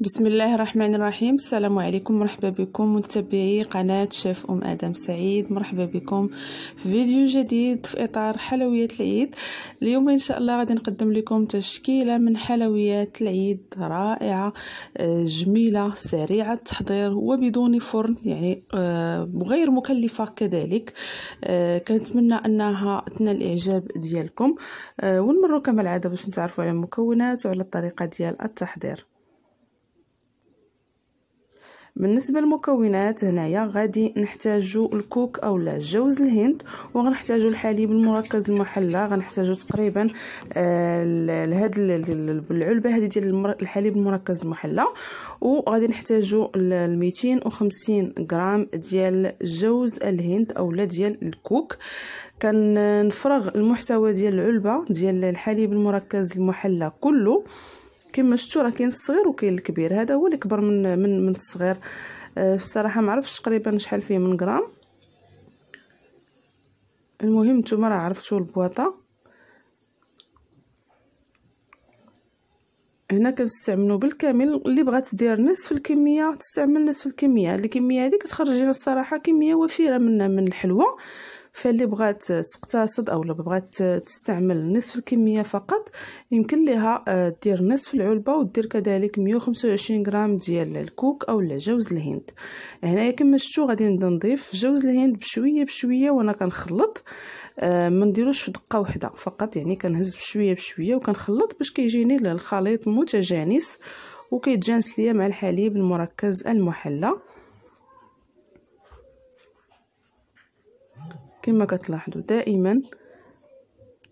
بسم الله الرحمن الرحيم السلام عليكم مرحبا بكم متابعي قناة شيف أم آدم سعيد مرحبا بكم في فيديو جديد في إطار حلويات العيد اليوم إن شاء الله غادي نقدم لكم تشكيلة من حلويات العيد رائعة جميلة سريعة التحضير وبدون فرن يعني غير مكلفة كذلك كنتمنى أنها تنال الإعجاب ديالكم ونمرو كما العادة باش نتعرفوا على المكونات وعلى الطريقة ديال التحضير بالنسبه للمكونات هنايا غادي نحتاجو الكوك اولا جوز الهند وغنحتاجو الحليب المركز المحلى غنحتاجو تقريبا آه، لهاد العلبه هذه ديال الحليب المركز المحلى وغادي نحتاجو 250 غرام ديال جوز الهند اولا ديال الكوك كنفرغ المحتوى ديال العلبه ديال الحليب المركز المحلى كله كما شفتوا راه كاين الصغير وكاين الكبير هذا هو اللي كبر من من من الصغير أه الصراحه ما عرفتش تقريبا شحال فيه من غرام المهم نتوما راه عرفتوا البواطه هنا كنستعملو بالكامل اللي بغات دير نصف الكميه تستعمل نصف الكميه الكميه هذه كتخرج لنا الصراحه كميه وفيره من من الحلوه فاللي بغات تقتصد او بغات تستعمل نصف الكميه فقط يمكن لها آه، دير نصف العلبه ودير كذلك 125 غرام ديال الكوك او جوز الهند هنايا كما شتو غادي نبدا نضيف جوز الهند بشويه بشويه وانا كنخلط آه، ما نديروش في دقه واحده فقط يعني كنهز بشويه بشويه وكنخلط باش كيجيني الخليط متجانس وكيتجانس ليا مع الحليب المركز المحلى كما كتلاحظوا دائما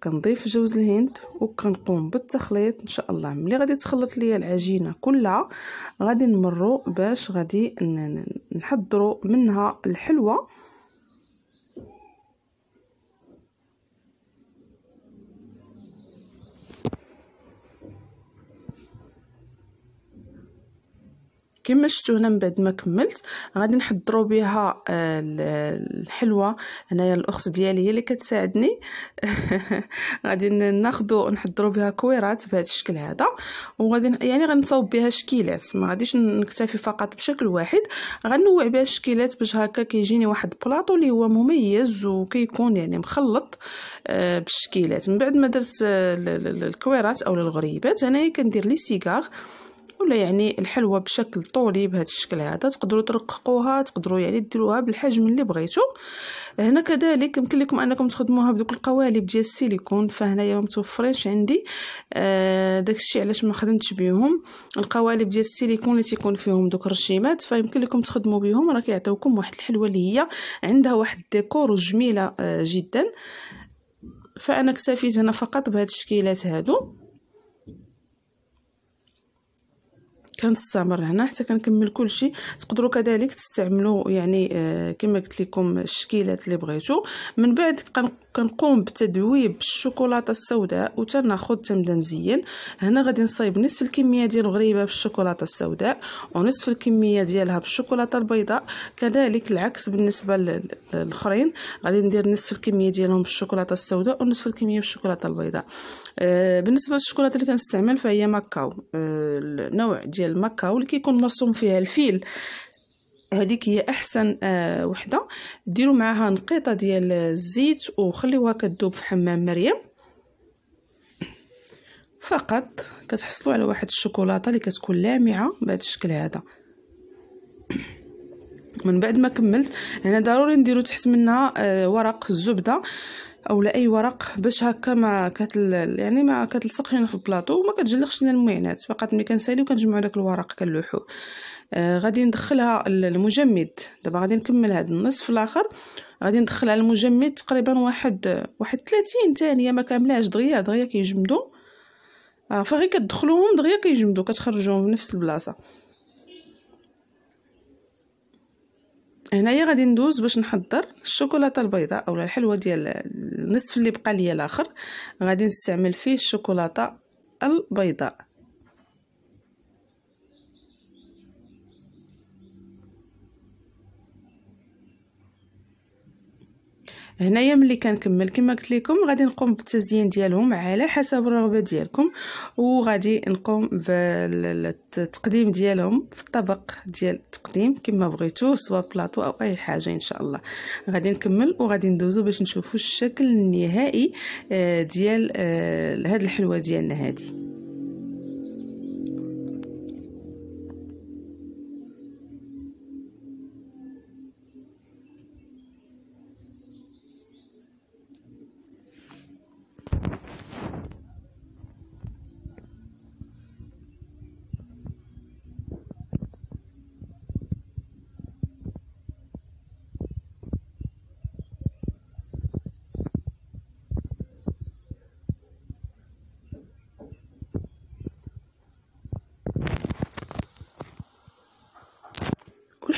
كنضيف جوز الهند وكنقوم بالتخليط ان شاء الله ملي غادي تخلط ليا العجينه كلها غادي نمروا باش غادي نحضروا منها الحلوه كما شفتوا هنا من بعد ما كملت غادي نحضروا بها آه، الحلوه هنايا الاخت ديالي هي اللي كتساعدني غادي ناخذوا نحضروا بها كويرات بهذا الشكل هذا وغادي يعني غنصاوب بها شكيلات ما غاديش نكتفي فقط بشكل واحد غنوع بها الشكيلات باش هكا كيجيني واحد بلاطو اللي هو مميز وكيكون يعني مخلط آه، بالشكيلات من بعد ما درت آه، الكويرات او الغريبات هنايا كندير لي سيغار ولا يعني الحلوى بشكل طولي بهذا الشكل هذا تقدروا ترققوها تقدروا يعني ديروها بالحجم اللي بغيتو هنا كذلك يمكن لكم انكم تخدموها بدوك القوالب ديال السيليكون فهنايا ما متوفرينش عندي آه داكشي علاش ما خدمتش بهم القوالب ديال السيليكون اللي تيكون فيهم دوك الرشيمات فيمكن لكم تخدموا بهم راه كيعطيوكم واحد الحلوى اللي هي عندها واحد الديكور جميله آه جدا فانا اكتفيت هنا فقط بهاد التشكيلات هادو كنستمر هنا حتى كنكمل كلشي تقدروا كذلك تستعملوا يعني آه، كما قلت لكم الشكيلات اللي بغيتو من بعد كنقوم بتذويب الشوكولاته السوداء وتناخذ تمدا مزيان هنا غادي نصايب نصف الكميه ديال الغريبه بالشوكولاته السوداء ونصف الكميه ديالها بالشوكولاته البيضاء كذلك العكس بالنسبه للاخرين غادي ندير نصف الكميه ديالهم بالشوكولاته السوداء ونصف الكميه بالشوكولاته البيضاء آه، بالنسبه للشوكولاته اللي كنستعمل فهي ماكاو النوع آه، ديال ديال مكه واللي كيكون مرسوم فيها الفيل هذيك هي احسن آه وحده ديروا معاها نقيطه ديال الزيت وخليوها كتذوب في حمام مريم فقط كتحصلوا على واحد الشوكولاته اللي كتكون لامعه بهذا الشكل هذا من بعد ما كملت هنا ضروري نديرو تحت منها آه ورق الزبده او لاي ورق باش هكا ما كتل يعني ما كتلصقش لنا في البلاطو وما كتجلقش لنا المعينات فقط ملي كنسالي وكنجمعوا داك الورق كنلوحو آه غادي ندخلها المجمد دابا غادي نكمل هذا النص في الاخر غادي ندخل على المجمد تقريبا واحد واحد 30 ثانيه ما كاملاش دغيا دغيا كيجمدوا آه فغي كتدخلوهم دغيا كيجمدوا كتخرجوهم في نفس البلاصه هنايا غادي ندوز باش نحضر الشوكولاته البيضاء اولا الحلوه ديال النصف اللي بقى ليا الاخر غادي نستعمل فيه الشوكولاته البيضاء هنايا ملي كنكمل كما قلت لكم غادي نقوم بالتزيين ديالهم على حسب الرغبه ديالكم وغادي نقوم بالتقديم ديالهم في الطبق ديال التقديم كما بغيتو سواء بلاطو او اي حاجه ان شاء الله غادي نكمل وغادي ندوزو باش نشوفو الشكل النهائي آه، ديال آه، هاد الحلوه ديالنا هذه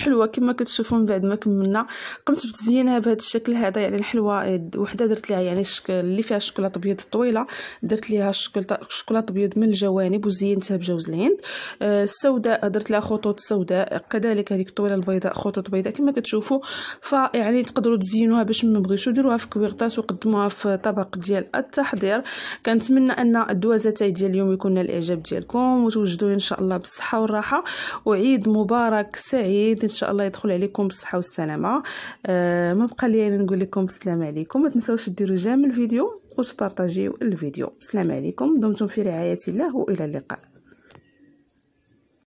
الحلوه كما كتشوفوا من بعد ما كملنا قمت بتزيينها بهذا الشكل هذا يعني الحلوه آه، وحده درت ليها يعني الشكل اللي فيها الشوكولاط ابيض طويله درت ليها الشكل الشوكولاط ابيض من الجوانب وزينتها بجوز الهند السوداء آه، درت لها خطوط سوداء كذلك هذيك الطويله البيضاء خطوط بيضاء كما كتشوفوا فيعني تقدروا تزينوها باش ما بغيتوش ديروها في كويرطاس وقدموها في طبق ديال التحضير كنتمنى ان الدوازتاي ديال اليوم يكون الاعجاب ديالكم وتوجدوا ان شاء الله بالصحه والراحه وعيد مبارك سعيد إن شاء الله يدخل عليكم بالصحه والسلامه آه ما بقى لي يعني نقول لكم السلام عليكم ما تنساوش ديروا جيم الفيديو وتبارطاجيو الفيديو السلام عليكم دمتم في رعايه الله والى اللقاء